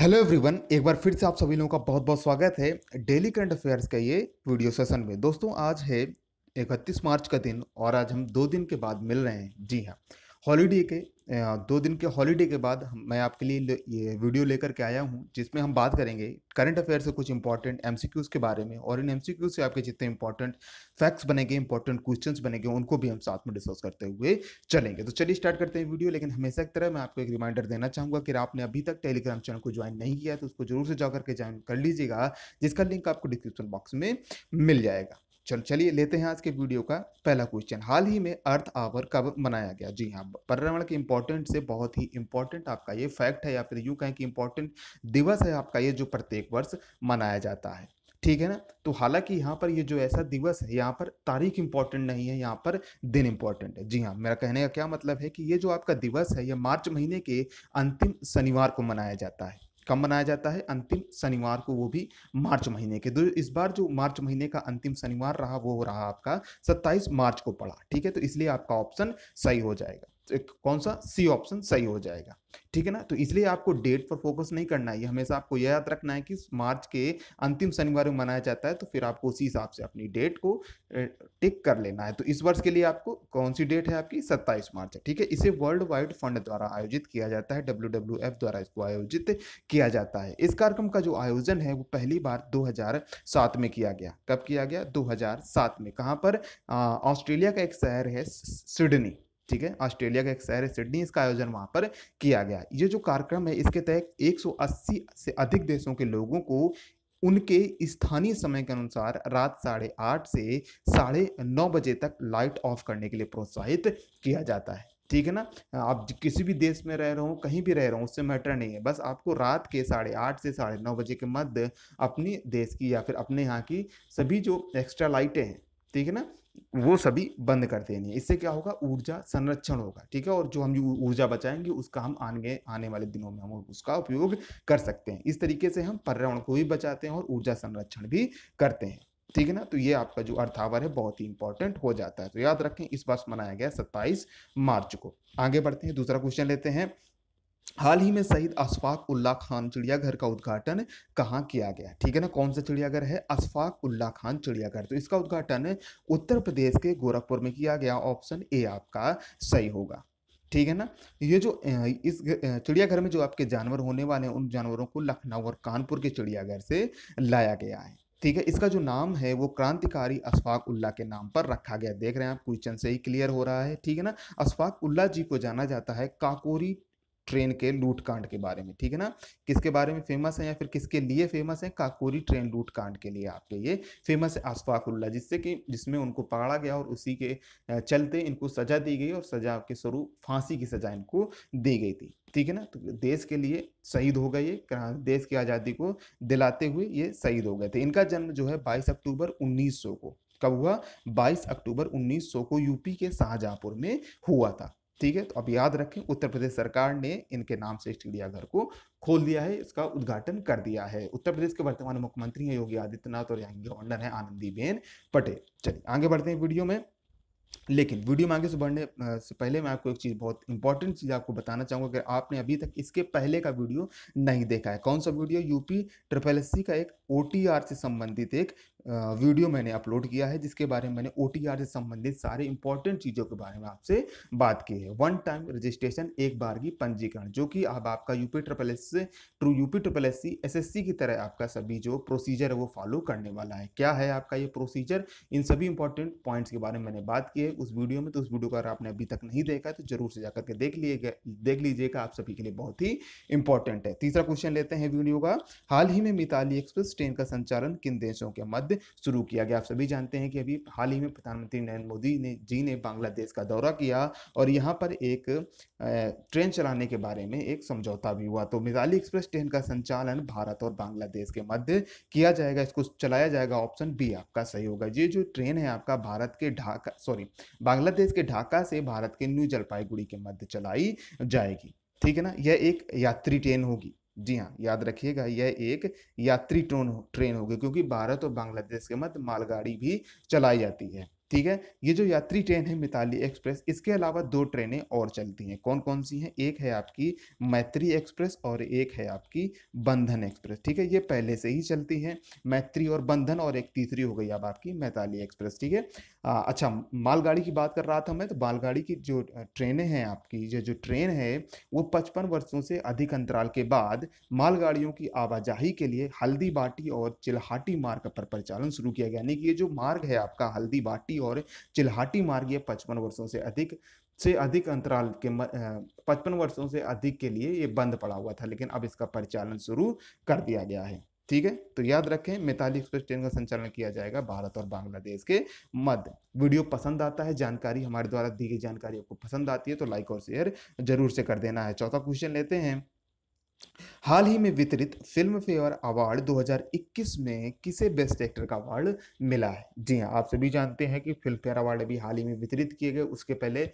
hello everyone एक बार फिर से आप सभी लोगों का बहुत बहुत स्वागत है डेली करंट अफेयर्स का ये वीडियो सेशन में दोस्तों आज है इकतीस मार्च का दिन और आज हम दो दिन के बाद मिल रहे हैं जी हाँ हॉलीडे के दो दिन के हॉलीडे के बाद मैं आपके लिए ये वीडियो लेकर के आया हूँ जिसमें हम बात करेंगे करंट अफेयर से कुछ इंपॉर्टेंट एम के बारे में और इन एम से आपके जितने इंपॉर्टेंट फैक्ट्स बनेंगे इंपॉर्टेंट क्वेश्चन बनेंगे उनको भी हम साथ में डिस्कस करते हुए चलेंगे तो चलिए स्टार्ट करते हैं वीडियो लेकिन हमेशा एक तरह मैं आपको एक रिमाइंडर देना चाहूँगा कि आपने अभी तक टेलीग्राम चैनल को ज्वाइन नहीं किया तो उसको जरूर से जा करके ज्वाइन कर लीजिएगा जिसका लिंक आपको डिस्क्रिप्शन बॉक्स में मिल जाएगा चल चलिए लेते हैं आज के वीडियो का पहला क्वेश्चन हाल ही में अर्थ आवर कब मनाया गया जी हाँ पर्यावरण के इम्पोर्टेंट से बहुत ही इम्पोर्टेंट आपका ये फैक्ट है या फिर यूँ कहें कि इम्पोर्टेंट दिवस है आपका ये जो प्रत्येक वर्ष मनाया जाता है ठीक है ना तो हालांकि यहाँ पर ये जो ऐसा दिवस है यहाँ पर तारीख इंपॉर्टेंट नहीं है यहाँ पर दिन इंपॉर्टेंट है जी हाँ मेरा कहने का क्या मतलब है कि ये जो आपका दिवस है ये मार्च महीने के अंतिम शनिवार को मनाया जाता है कम मनाया जाता है अंतिम शनिवार को वो भी मार्च महीने के इस बार जो मार्च महीने का अंतिम शनिवार रहा वो रहा आपका सत्ताईस मार्च को पड़ा ठीक है तो इसलिए आपका ऑप्शन सही हो जाएगा कौन सा सी ऑप्शन सही हो जाएगा ठीक है ना तो इसलिए आपको डेट पर फोकस नहीं करना है हमेशा आपको यह याद रखना है कि मार्च के अंतिम शनिवार में मनाया जाता है तो फिर आपको उसी हिसाब से अपनी डेट को टिक कर लेना है तो इस वर्ष के लिए आपको कौन सी डेट है आपकी सत्ताईस मार्च है ठीक है इसे वर्ल्ड वाइड फंड द्वारा आयोजित किया जाता है डब्ल्यू द्वारा इसको आयोजित किया जाता है इस कार्यक्रम का जो आयोजन है वो पहली बार दो में किया गया कब किया गया दो में कहाँ पर ऑस्ट्रेलिया का एक शहर है सिडनी ठीक है ऑस्ट्रेलिया का एक शहर है सिडनी इसका आयोजन वहाँ पर किया गया ये जो कार्यक्रम है इसके तहत 180 से अधिक देशों के लोगों को उनके स्थानीय समय के अनुसार रात साढ़े आठ से साढ़े नौ बजे तक लाइट ऑफ करने के लिए प्रोत्साहित किया जाता है ठीक है ना आप किसी भी देश में रह रहे हो कहीं भी रह रहे हो उससे मैटर नहीं है बस आपको रात के साढ़े आठ से साढ़े नौ बजे के मध्य अपने देश की या फिर अपने यहाँ की सभी जो एक्स्ट्रा लाइटें हैं ठीक है ना वो सभी बंद कर देनी है इससे क्या होगा ऊर्जा संरक्षण होगा ठीक है और जो हम ऊर्जा बचाएंगे उसका हम आने आने वाले दिनों में हम उसका उपयोग कर सकते हैं इस तरीके से हम पर्यावरण को भी बचाते हैं और ऊर्जा संरक्षण भी करते हैं ठीक है ना तो ये आपका जो अर्थावर है बहुत ही इंपॉर्टेंट हो जाता है तो याद रखें इस बार मनाया गया सत्ताईस मार्च को आगे बढ़ते हैं दूसरा क्वेश्चन लेते हैं हाल ही में शहीद अशफाक उल्ला खान चिड़ियाघर का उद्घाटन कहाँ किया गया ठीक है ना कौन सा चिड़ियाघर है अशफाक उल्ला खान चिड़ियाघर तो इसका उद्घाटन उत्तर प्रदेश के गोरखपुर में किया गया ऑप्शन ए आपका सही होगा ठीक है ना ये जो इस चिड़ियाघर में जो आपके जानवर होने वाले हैं उन जानवरों को लखनऊ और कानपुर के चिड़ियाघर से लाया गया है ठीक है इसका जो नाम है वो क्रांतिकारी अशफाक उल्ला के नाम पर रखा गया देख रहे हैं आप क्वेश्चन से ही क्लियर हो रहा है ठीक है ना अशफाक उल्ला जी को जाना जाता है काकोरी ट्रेन के लूटकांड के बारे में ठीक है ना किसके बारे में फेमस है या फिर किसके लिए फेमस है काकोरी ट्रेन लूटकांड के लिए आपके ये फेमस है आसफाकुल्ला जिससे कि जिसमें उनको पकड़ा गया और उसी के चलते इनको सजा दी गई और सजा के स्वरूप फांसी की सजा इनको दी गई थी ठीक है ना तो देश के लिए शहीद हो गए ये देश की आज़ादी को दिलाते हुए ये शहीद हो गए थे इनका जन्म जो है बाईस अक्टूबर उन्नीस को कब हुआ 22 अक्टूबर 1900 को यूपी के शाहजहांपुर में हुआ था ठीक है तो अब याद रखें उत्तर प्रदेश सरकार ने इनके नाम से चिड़ियाघर को खोल दिया है इसका उद्घाटन कर दिया है उत्तर प्रदेश के वर्तमान मुख्यमंत्री हैं योगी आदित्यनाथ और यहाँ गवर्नर हैं बेन पटेल चलिए आगे बढ़ते हैं वीडियो में लेकिन वीडियो में आगे से बढ़ने से पहले मैं आपको एक चीज़ बहुत इंपॉर्टेंट चीज़ आपको बताना चाहूंगा अगर आपने अभी तक इसके पहले का वीडियो नहीं देखा है कौन सा वीडियो यूपी ट्रिपल एस का एक ओटीआर से संबंधित एक वीडियो मैंने अपलोड किया है जिसके बारे में मैंने ओ से संबंधित सारे इंपॉर्टेंट चीज़ों के बारे में आपसे बात की है वन टाइम रजिस्ट्रेशन एक बार की पंजीकरण जो कि अब आपका UP triple S true UP triple S C S S C की तरह आपका सभी जो प्रोसीजर है वो फॉलो करने वाला है क्या है आपका ये प्रोसीजर इन सभी इंपॉर्टेंट पॉइंट्स के बारे में मैंने बात की है उस वीडियो में तो उस वीडियो को अगर आपने अभी तक नहीं देखा तो जरूर से जाकर के देख लीजिएगा देख लीजिएगा आप सभी के लिए बहुत ही इंपॉर्टेंट है तीसरा क्वेश्चन लेते हैं वीडियो का हाल ही में मिताली एक्सप्रेस ट्रेन का संचालन किन देशों के मध्य शुरू किया गया आप सभी जानते हैं कि अभी हाल ही में प्रधानमंत्री नरेंद्र मोदी ने जी ने बांग्लादेश का दौरा किया और यहाँ पर एक ट्रेन चलाने के बारे में एक समझौता भी हुआ तो मिजाली एक्सप्रेस ट्रेन का संचालन भारत और बांग्लादेश के मध्य किया जाएगा इसको चलाया जाएगा ऑप्शन बी आपका सही होगा ये जो ट्रेन है आपका भारत के ढाका सॉरी बांग्लादेश के ढाका से भारत के न्यू जलपाईगुड़ी के मध्य चलाई जाएगी ठीक है ना यह एक यात्री ट्रेन होगी जी हाँ याद रखिएगा यह एक यात्री ट्रेन हो ट्रेन होगी क्योंकि भारत और बांग्लादेश के मध्य मालगाड़ी भी चलाई जाती है ठीक है ये जो यात्री ट्रेन है मिताली एक्सप्रेस इसके अलावा दो ट्रेनें और चलती हैं कौन कौन सी हैं एक है आपकी मैत्री एक्सप्रेस और एक है आपकी बंधन एक्सप्रेस ठीक है ये पहले से ही चलती हैं मैत्री और बंधन और एक तीसरी हो गई अब आपकी मैताली एक्सप्रेस ठीक है अच्छा मालगाड़ी की बात कर रहा था मैं तो मालगाड़ी की जो ट्रेनें हैं आपकी जो जो ट्रेन है वो पचपन वर्षों से अधिक अंतराल के बाद मालगाड़ियों की आवाजाही के लिए हल्दी बाटी और चिल्हाटी मार्ग पर परिचालन शुरू किया गया यानी कि ये जो मार्ग है आपका हल्दी गई और चिल्हाटी मार्ग ये पचपन वर्षों से अधिक से अधिक अंतराल के पचपन वर्षों से अधिक के लिए ये बंद पड़ा हुआ था लेकिन अब इसका परिचालन शुरू कर दिया गया है ठीक है तो याद रखें मिताली एक्सप्रेस ट्रेन का संचालन किया जाएगा भारत और बांग्लादेश के मध्य वीडियो पसंद आता है जानकारी हमारे द्वारा दी गई जानकारी आपको पसंद आती है तो लाइक और शेयर जरूर से कर देना है चौथा क्वेश्चन लेते हैं हाल ही में वितरित फिल्म फेयर अवार्ड 2021 में किसे बेस्ट एक्टर का अवार्ड मिला है जी हाँ आप सभी जानते हैं कि फिल्म फेयर अवार्ड अभी हाल ही में वितरित किए गए उसके पहले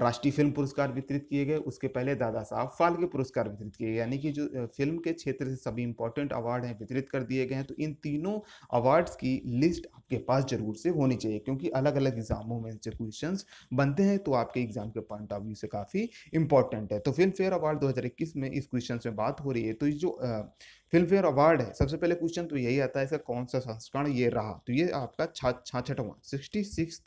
राष्ट्रीय फिल्म पुरस्कार वितरित किए गए उसके पहले दादा साहब फाल्के पुरस्कार वितरित किए गए यानी कि जो फिल्म के क्षेत्र से सभी इंपॉर्टेंट अवार्ड हैं वितरित कर दिए गए हैं तो इन तीनों अवार्ड्स की लिस्ट आपके पास जरूर से होनी चाहिए क्योंकि अलग अलग एग्जामों में इनसे क्वेश्चन बनते हैं तो आपके एग्जाम के पॉइंट ऑफ व्यू से काफ़ी इंपॉर्टेंट है तो फिल्म फेयर अवार्ड दो में इस क्वेश्चन में बात हो रही है तो जो फिल्म फेयर अवार्ड है सबसे पहले क्वेश्चन तो यही आता है इसका कौन सा संस्करण ये रहा तो ये आपका छाछठवां सिक्सटी सिक्स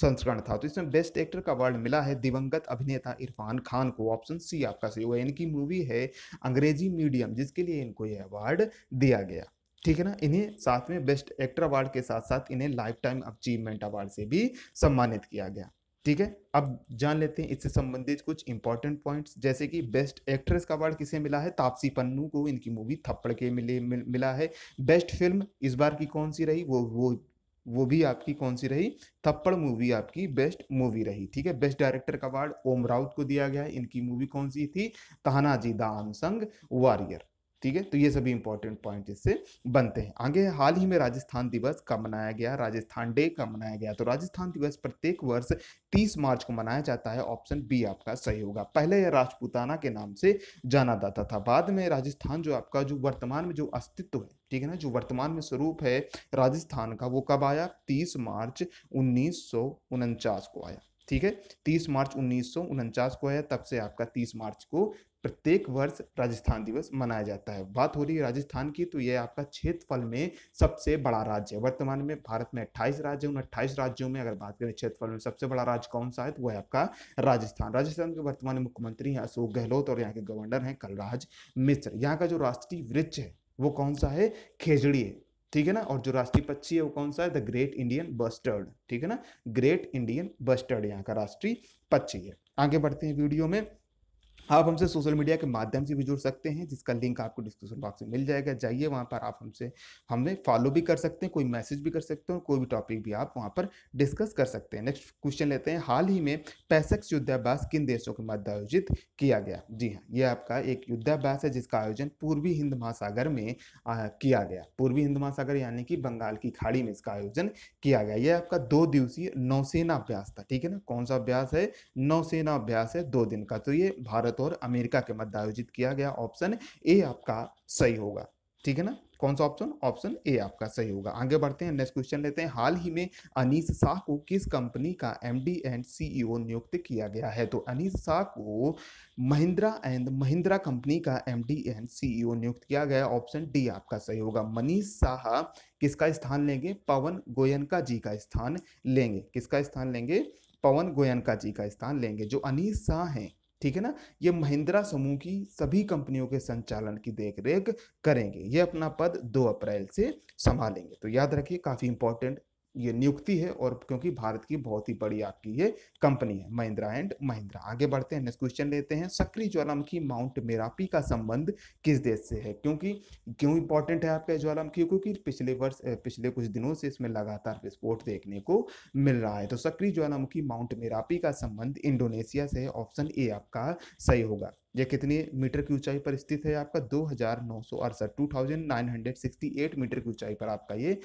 संस्करण था तो इसमें बेस्ट एक्टर का अवार्ड मिला है दिवंगत अभिनेता इरफान खान को ऑप्शन सी आपका सही होगा इनकी मूवी है अंग्रेजी मीडियम जिसके लिए इनको ये अवार्ड दिया गया ठीक है ना इन्हें साथ में बेस्ट एक्टर अवार्ड के साथ साथ इन्हें लाइफ टाइम अचीवमेंट अवार्ड से भी सम्मानित किया गया ठीक है अब जान लेते हैं इससे संबंधित कुछ इंपॉर्टेंट पॉइंट्स जैसे कि बेस्ट एक्ट्रेस का अवार्ड किसे मिला है तापसी पन्नू को इनकी मूवी थप्पड़ के मिले मिल, मिला है बेस्ट फिल्म इस बार की कौन सी रही वो वो वो भी आपकी कौन सी रही थप्पड़ मूवी आपकी बेस्ट मूवी रही ठीक है बेस्ट डायरेक्टर का अवार्ड ओम राउत को दिया गया है इनकी मूवी कौन सी थी तहनाजी द आमसंग वॉरियर ठीक है तो ये सभी इंपॉर्टेंट पॉइंट इससे बनते हैं आगे हाल ही में राजस्थान दिवस कब मनाया गया राजस्थान डे कब मनाया गया तो राजस्थान दिवस प्रत्येक वर्ष 30 मार्च को मनाया जाता है ऑप्शन बी आपका सही होगा पहले यह राजपूताना के नाम से जाना जाता था बाद में राजस्थान जो आपका जो वर्तमान में जो अस्तित्व है ठीक है ना जो वर्तमान में स्वरूप है राजस्थान का वो कब आया तीस मार्च उन्नीस को आया ठीक है तीस मार्च उन्नीस को है तब से आपका तीस मार्च को प्रत्येक वर्ष राजस्थान दिवस मनाया जाता है बात हो रही है राजस्थान की तो यह आपका क्षेत्रफल में सबसे बड़ा राज्य है वर्तमान में भारत में 28 राज्य उन 28 राज्यों में अगर बात करें क्षेत्रफल में सबसे बड़ा राज्य कौन सा है तो वह आपका राजस्थान राजस्थान के वर्तमान मुख्यमंत्री हैं अशोक गहलोत और यहाँ के गवर्नर हैं कलराज मिश्र यहाँ का जो राष्ट्रीय वृक्ष है वो कौन सा है खेजड़ी है ठीक है ना और जो राष्ट्रीय पक्षी है वो कौन सा है द ग्रेट इंडियन बस्टर्ड ठीक है ना ग्रेट इंडियन बस्टर्ड यहाँ का राष्ट्रीय पक्षी है आगे बढ़ते हैं वीडियो में आप हमसे सोशल मीडिया के माध्यम से भी जुड़ सकते हैं जिसका लिंक आपको डिस्क्रिप्शन बॉक्स में मिल जाएगा जाइए वहाँ पर आप हमसे हमें फॉलो भी कर सकते हैं कोई मैसेज भी कर सकते हैं कोई भी टॉपिक भी आप वहाँ पर डिस्कस कर सकते हैं नेक्स्ट क्वेश्चन लेते हैं हाल ही में पैसेक्स युद्धाभ्यास किन देशों के मध्य आयोजित किया गया जी हाँ ये आपका एक युद्धाभ्यास है जिसका आयोजन पूर्वी हिंद महासागर में किया गया पूर्वी हिंद महासागर यानी कि बंगाल की खाड़ी में इसका आयोजन किया गया यह आपका दो दिवसीय नौसेना अभ्यास था ठीक है ना कौन सा अभ्यास है नौसेना अभ्यास है दो दिन का तो ये भारत और अमेरिका के मध्य आयोजित किया गया ऑप्शन ए आपका सही होगा ठीक है ना कौन सा ऑप्शन ऑप्शन ए आपका सही होगा आगे बढ़ते हैं नेक्स्ट क्वेश्चन लेते हैं हाल ही में अनिस शाह को किस कंपनी का एमडी एंड सीईओ नियुक्त किया गया है तो अनिस शाह को महिंद्रा एंड महिंद्रा कंपनी का एमडी एंड सीईओ नियुक्त किया गया ऑप्शन डी आपका सही होगा मनीष शाह किसका स्थान लेंगे पवन गोयनका जी का स्थान लेंगे किसका स्थान लेंगे पवन गोयनका जी का स्थान लेंगे जो अनिस शाह हैं ठीक है ना ये महिंद्रा समूह की सभी कंपनियों के संचालन की देखरेख करेंगे ये अपना पद 2 अप्रैल से संभालेंगे तो याद रखिए काफ़ी इंपॉर्टेंट ये नियुक्ति है और क्योंकि भारत की बहुत ही बड़ी आपकी ये कंपनी है महिंद्रा एंड महिंद्रा आगे बढ़ते हैं नेक्स्ट क्वेश्चन लेते हैं सक्रिय ज्वालामुखी माउंट मेरापी का संबंध किस देश से है क्योंकि क्यों इंपॉर्टेंट है आपका ज्वालामुखी क्योंकि पिछले वर्ष पिछले कुछ दिनों से इसमें लगातार विस्फोट देखने को मिल रहा है तो सक्रिय ज्वालामुखी माउंट मेरापी का संबंध इंडोनेशिया से है ऑप्शन ए आपका सही होगा यह कितने मीटर की ऊंचाई पर स्थित है आपका दो हजार नौ सौ अड़सठ two thousand nine hundred sixty eight metre की ऊंचाई पर आपका ये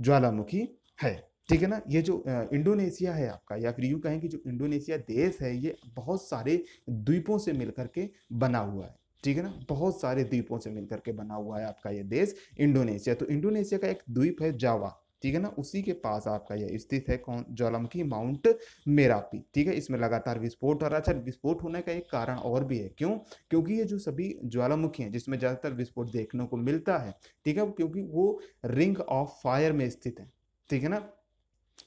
ज्वालामुखी है ठीक है ना ये जो इंडोनेशिया है आपका या फिर यूँ कहें कि जो इंडोनेशिया देश है ये बहुत सारे द्वीपों से मिलकर के बना हुआ है ठीक है ना बहुत सारे द्वीपों से मिलकर के बना हुआ है आपका ये देश इंडोनेशिया तो इंडोनेशिया का एक द्वीप है जावा ठीक है ना उसी के पास आपका यह स्थित है कौन ज्वालामुखी माउंट मेरापी ठीक है इसमें लगातार विस्फोट हो रहा है अच्छा विस्फोट होने का एक कारण और भी है क्यों क्योंकि ये जो सभी ज्वालामुखी हैं जिसमें ज़्यादातर विस्फोट देखने को मिलता है ठीक है क्योंकि वो रिंग ऑफ फायर में स्थित है ठीक है ना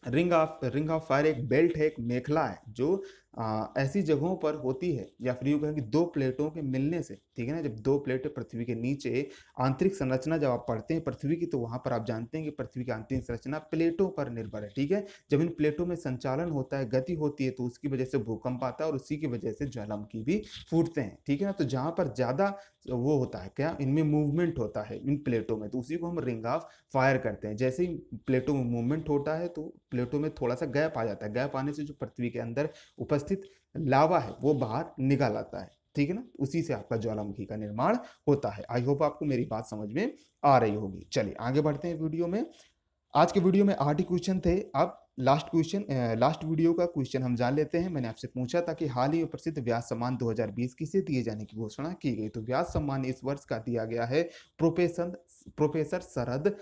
ring of ring of fire एक बेल्ट है एक मेखला है जो आ, ऐसी जगहों पर होती है या फिर यूँ कहें कि दो प्लेटों के मिलने से ठीक है ना जब दो प्लेट पृथ्वी के नीचे आंतरिक संरचना जब आप पढ़ते हैं पृथ्वी की तो वहाँ पर आप जानते हैं कि पृथ्वी की आंतरिक संरचना प्लेटों पर निर्भर है ठीक है जब इन प्लेटों में संचालन होता है गति होती है तो उसकी वजह से भूकंप आता है और उसी की वजह से ज्वालामुखी भी फूटते हैं ठीक है ना तो जहाँ पर ज़्यादा वो होता है क्या इनमें मूवमेंट होता है इन प्लेटों में तो उसी को हम रिंग ऑफ फायर करते हैं जैसे ही प्लेटों में मूवमेंट होता है तो प्लेटों में थोड़ा सा गैप आ जाता है गैप आने से जो पृथ्वी के अंदर उपस्थित उपस्थित लावा है वो बाहर निकाल आता है ठीक है ना उसी से आपका ज्वालामुखी का निर्माण होता है आई होप आपको मेरी बात समझ में आ रही होगी चलिए आगे बढ़ते हैं वीडियो में आज के वीडियो में आठ ही क्वेश्चन थे अब लास्ट क्वेश्चन लास्ट वीडियो का क्वेश्चन हम जान लेते हैं मैंने आपसे पूछा था कि हाल ही में प्रसिद्ध व्यास सम्मान 2020 किसे दिए जाने की घोषणा की गई तो व्यास सम्मान इस वर्ष का दिया गया है प्रोफेसर प्रोफेसर शरद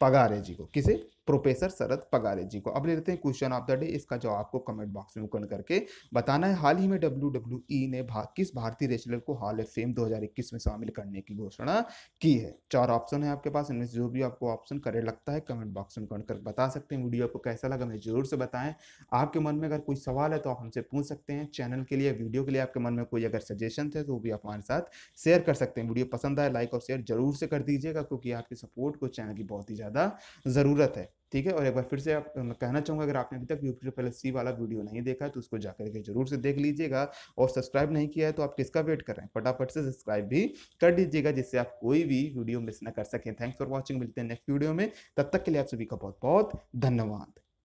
पगारे जी को किसे प्रोफेसर शरद पगारे जी को अब ले लेते हैं क्वेश्चन ऑफ द डे इसका जवाब आपको कमेंट बॉक्स में कमेंट करके बताना है हाल ही में डब्ल्यू डब्ल्यू ई ने भा, किस भारतीय रेसलर को हॉल ऑफ फेम 2021 में शामिल करने की घोषणा की है चार ऑप्शन है आपके पास इनमें से जो भी आपको ऑप्शन करे लगता है कमेंट बॉक्स में कमेंट कर बता सकते हैं वीडियो आपको कैसा लगा हमें जरूर से बताएं आपके मन में अगर कोई सवाल है तो आप हमसे पूछ सकते हैं चैनल के लिए वीडियो के लिए आपके मन में कोई अगर सजेशन है तो वो भी आप हमारे साथ शेयर कर सकते हैं वीडियो पसंद आए लाइक और शेयर जरूर से कर दीजिएगा क्योंकि आपके सपोर्ट को चैनल की बहुत ही ज़्यादा ज़रूरत है ठीक है और एक बार फिर से आप कहना चाहूँगा अगर आपने अभी तक यूट्यूब पहले सी वाला वीडियो नहीं देखा तो उसको जाकर के जरूर से देख लीजिएगा और सब्सक्राइब नहीं किया है तो आप किसका वेट कर रहे हैं फटाफट से सब्सक्राइब भी कर दीजिएगा जिससे आप कोई भी वीडियो मिस ना कर सकें थैंक्स फॉर वॉचिंग मिलते हैं नेक्स्ट वीडियो में तब तक के लिए आप सभी का बहुत बहुत धन्यवाद